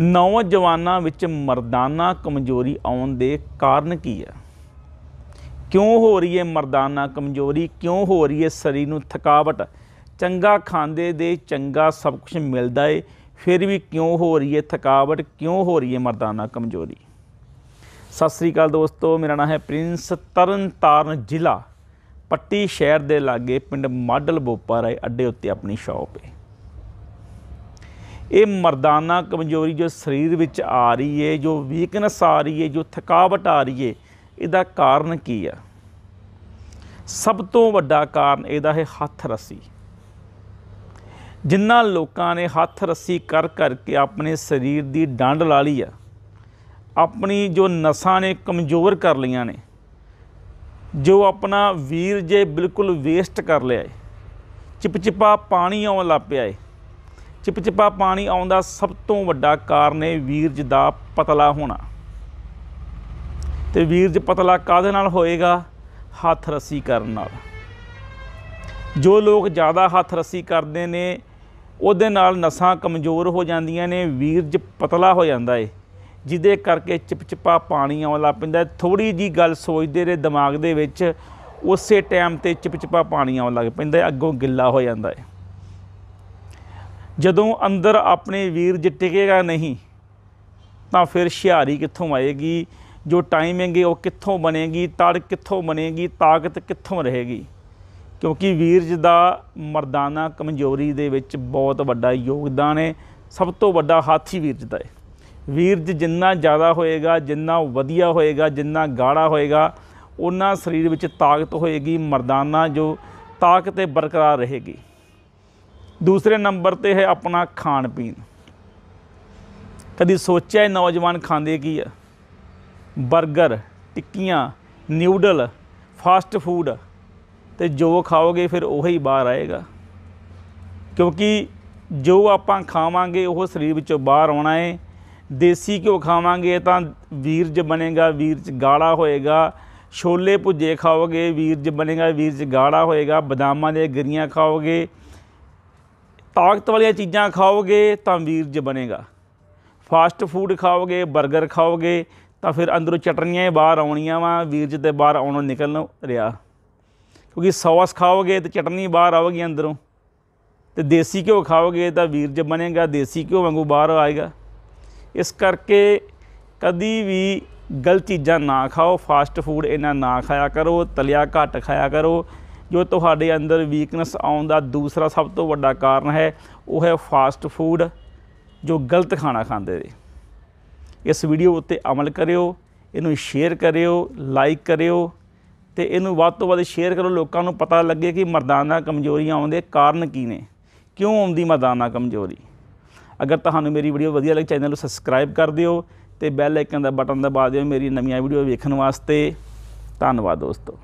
ਨੌਜਵਾਨਾਂ ਵਿੱਚ ਮਰਦਾਨਾ ਕਮਜ਼ੋਰੀ ਆਉਣ ਦੇ ਕਾਰਨ ਕੀ ਹੈ ਕਿਉਂ ਹੋ ਰਹੀ ਹੈ ਮਰਦਾਨਾ ਕਮਜ਼ੋਰੀ ਕਿਉਂ ਹੋ ਰਹੀ ਹੈ ਸਰੀਰ ਨੂੰ ਥਕਾਵਟ ਚੰਗਾ ਖਾਂਦੇ ਦੇ ਚੰਗਾ ਸਭ ਕੁਝ ਮਿਲਦਾ ਏ ਫਿਰ ਵੀ ਕਿਉਂ ਹੋ ਰਹੀ ਹੈ ਥਕਾਵਟ ਕਿਉਂ ਹੋ ਰਹੀ ਹੈ ਮਰਦਾਨਾ ਕਮਜ਼ੋਰੀ ਸਤਿ ਸ੍ਰੀ ਅਕਾਲ ਦੋਸਤੋ ਮੇਰਾ ਨਾਮ ਹੈ ਪ੍ਰਿੰਸ ਤਰਨਤਾਰਨ ਜ਼ਿਲ੍ਹਾ ਪੱਟੀ ਸ਼ਹਿਰ ਦੇ ਲਾਗੇ ਪਿੰਡ ਮਾਡਲ ਬੋਪਾਰਾਏ ਅੱਡੇ ਉੱਤੇ ਆਪਣੀ ਸ਼ਾਪ ਹੈ ਇਹ ਮਰਦਾਨਾ ਕਮਜ਼ੋਰੀ ਜੋ ਸਰੀਰ ਵਿੱਚ ਆ ਰਹੀ ਏ ਜੋ ਵੀਕਨੈਸ ਆ ਰਹੀ ਏ ਜੋ ਥਕਾਵਟ ਆ ਰਹੀ ਏ ਇਹਦਾ ਕਾਰਨ ਕੀ ਆ ਸਭ ਤੋਂ ਵੱਡਾ ਕਾਰਨ ਇਹਦਾ ਹੈ ਹੱਥ ਰੱਸੀ ਜਿੰਨਾ ਲੋਕਾਂ ਨੇ ਹੱਥ ਰੱਸੀ ਕਰ ਕਰਕੇ ਆਪਣੇ ਸਰੀਰ ਦੀ ਡੰਡ ਲਾ ਲਈ ਆ ਆਪਣੀ ਜੋ ਨਸਾਂ ਨੇ ਕਮਜ਼ੋਰ ਕਰ ਲਈਆਂ ਨੇ ਜੋ ਆਪਣਾ ਵੀਰ ਜੇ ਬਿਲਕੁਲ ਵੇਸਟ ਕਰ ਲਿਆ ਏ ਚਿਪਚਿਪਾ ਪਾਣੀ ਆਉਣ ਲੱਪਿਆ ਏ ਚਿਪਚਿਪਾ ਪਾਣੀ ਆਉਣ ਦਾ ਸਭ ਤੋਂ ਵੱਡਾ ਕਾਰਨ ਹੈ ਵੀਰਜ ਦਾ ਪਤਲਾ ਹੋਣਾ ਤੇ ਵੀਰਜ ਪਤਲਾ ਕਾਦੇ ਨਾਲ ਹੋਏਗਾ ਹੱਥ ਰੱਸੀ ਕਰਨ ਨਾਲ ਜੋ ਲੋਕ ਜ਼ਿਆਦਾ ਹੱਥ ਰੱਸੀ ਕਰਦੇ ਨੇ ਉਹਦੇ ਨਾਲ ਨਸਾਂ ਕਮਜ਼ੋਰ ਹੋ ਜਾਂਦੀਆਂ ਨੇ ਵੀਰਜ ਪਤਲਾ ਹੋ ਜਾਂਦਾ ਏ ਜਿਹਦੇ ਕਰਕੇ ਚਿਪਚਿਪਾ ਪਾਣੀ ਆਉਣ ਲੱਗ ਪੈਂਦਾ ਥੋੜੀ ਜੀ ਗੱਲ ਸੋਚਦੇ ਰਹੇ ਦਿਮਾਗ ਦੇ ਵਿੱਚ ਉਸੇ ਟਾਈਮ ਤੇ ਚਿਪਚਿਪਾ ਪਾਣੀ ਆਉਣ ਲੱਗ ਪੈਂਦਾ ਅੱਗੋਂ ਗਿੱਲਾ ਹੋ ਜਾਂਦਾ ਏ ਜਦੋਂ ਅੰਦਰ ਆਪਣੇ ਵੀਰ ਜੇ ਟਿਕੇਗਾ ਨਹੀਂ ਤਾਂ ਫਿਰ ਸ਼ਿਹਾਰੀ ਕਿੱਥੋਂ ਆਏਗੀ ਜੋ ਟਾਈਮਿੰਗ ਹੈ ਉਹ ਕਿੱਥੋਂ ਬਣੇਗੀ ਤੜ ਕਿੱਥੋਂ ਬਣੇਗੀ ਤਾਕਤ ਕਿੱਥੋਂ ਰਹੇਗੀ ਕਿਉਂਕਿ ਵੀਰਜ ਦਾ ਮਰਦਾਨਾ ਕਮਜ਼ੋਰੀ ਦੇ ਵਿੱਚ ਬਹੁਤ ਵੱਡਾ ਯੋਗਦਾਨ ਹੈ ਸਭ ਤੋਂ ਵੱਡਾ ਹਾਥੀ ਵੀਰਜ ਦਾ ਹੈ ਵੀਰਜ ਜਿੰਨਾ ਜ਼ਿਆਦਾ ਹੋਏਗਾ ਜਿੰਨਾ ਵਧੀਆ ਹੋਏਗਾ ਜਿੰਨਾ ਗਾੜਾ ਹੋਏਗਾ ਉਹਨਾਂ ਸਰੀਰ ਵਿੱਚ ਤਾਕਤ ਹੋਏਗੀ ਮਰਦਾਨਾ ਜੋ ਤਾਕਤ ਤੇ ਬਰਕਰਾਰ ਰਹੇਗੀ ਦੂਸਰੇ ਨੰਬਰ ਤੇ ਹੈ ਆਪਣਾ ਖਾਣ ਪੀਣ ਕਦੀ ਸੋਚਿਆ ਨੌਜਵਾਨ ਖਾਂਦੇ ਕੀ ਆ 버ਗਰ ਟਿੱਕੀਆਂ ਨਿਊਡਲ ਫਾਸਟ ਫੂਡ ਤੇ ਜੋ ਖਾਓਗੇ ਫਿਰ ਉਹੀ ਬਾਹਰ ਆਏਗਾ ਕਿਉਂਕਿ ਜੋ ਆਪਾਂ ਖਾਵਾਂਗੇ ਉਹ ਸਰੀਰ ਵਿੱਚੋਂ ਬਾਹਰ ਆਉਣਾ ਹੈ ਦੇਸੀ ਘਿਓ ਖਾਵਾਂਗੇ ਤਾਂ ਵੀਰਜ ਬਣੇਗਾ ਵੀਰਜ ਗਾੜਾ ਹੋਏਗਾ ਛੋਲੇ ਭੁੱਜੇ ਖਾਓਗੇ ਵੀਰਜ ਬਣੇਗਾ ਵੀਰਜ ਗਾੜਾ ਹੋਏਗਾ ਬਦਾਮਾਂ ਦੇ ਗਰੀਆਂ ਖਾਓਗੇ ਤਾਕਤ ਵਾਲੀਆਂ ਚੀਜ਼ਾਂ ਖਾਓਗੇ ਤਾਂ ਵੀਰਜ ਬਣੇਗਾ ਫਾਸਟ ਫੂਡ ਖਾਓਗੇ 버ਗਰ ਖਾਓਗੇ ਤਾਂ ਫਿਰ ਅੰਦਰੋਂ ਚਟਣੀਆਂ ਬਾਹਰ ਆਉਣੀਆਂ ਵਾ ਵੀਰਜ ਤੇ ਬਾਹਰ ਆਉਣੋਂ ਨਿਕਲਣ ਰਿਹਾ ਕਿਉਂਕਿ ਸੌਸ ਖਾਓਗੇ ਤੇ ਚਟਨੀ ਬਾਹਰ ਆਵੇਗੀ ਅੰਦਰੋਂ ਤੇ ਦੇਸੀ ਘਿਓ ਖਾਓਗੇ ਤਾਂ ਵੀਰਜ ਬਣੇਗਾ ਦੇਸੀ ਘਿਓ ਵਾਂਗੂ ਬਾਹਰ ਆਏਗਾ ਇਸ ਕਰਕੇ ਕਦੀ ਵੀ ਗਲਤ ਚੀਜ਼ਾਂ ਨਾ ਖਾਓ ਫਾਸਟ ਫੂਡ ਇਹਨਾਂ ਨਾ ਖਾਇਆ ਕਰੋ ਤਲਿਆ ਘੱਟ ਖਾਇਆ ਕਰੋ ਜੋ ਤੁਹਾਡੇ ਅੰਦਰ ਵੀਕਨੈਸ ਆਉਣ ਦਾ ਦੂਸਰਾ ਸਭ ਤੋਂ ਵੱਡਾ ਕਾਰਨ ਹੈ ਉਹ ਹੈ ਫਾਸਟ ਫੂਡ ਜੋ ਗਲਤ ਖਾਣਾ ਖਾਂਦੇ ਨੇ ਇਸ ਵੀਡੀਓ ਉੱਤੇ ਅਮਲ ਕਰਿਓ ਇਹਨੂੰ ਸ਼ੇਅਰ ਕਰਿਓ ਲਾਈਕ ਕਰਿਓ ਤੇ ਇਹਨੂੰ ਵੱਧ ਤੋਂ ਵੱਧ ਸ਼ੇਅਰ ਕਰੋ ਲੋਕਾਂ ਨੂੰ ਪਤਾ ਲੱਗੇ ਕਿ ਮਰਦਾਨਾ ਕਮਜ਼ੋਰੀਆਂ ਆਉਣ ਦੇ ਕਾਰਨ ਕੀ ਨੇ ਕਿਉਂ ਆਉਂਦੀ ਮਰਦਾਨਾ ਕਮਜ਼ੋਰੀ ਅਗਰ ਤੁਹਾਨੂੰ ਮੇਰੀ ਵੀਡੀਓ ਵਧੀਆ ਲੱਗੇ ਚੈਨਲ ਨੂੰ ਸਬਸਕ੍ਰਾਈਬ ਕਰ ਦਿਓ ਤੇ ਬੈਲ ਆਈਕਨ ਦਾ ਬਟਨ ਦਬਾ ਦਿਓ ਮੇਰੀ ਨਵੀਆਂ ਵੀਡੀਓ ਵੇਖਣ ਵਾਸਤੇ ਧੰਨਵਾਦ ਦੋਸਤੋ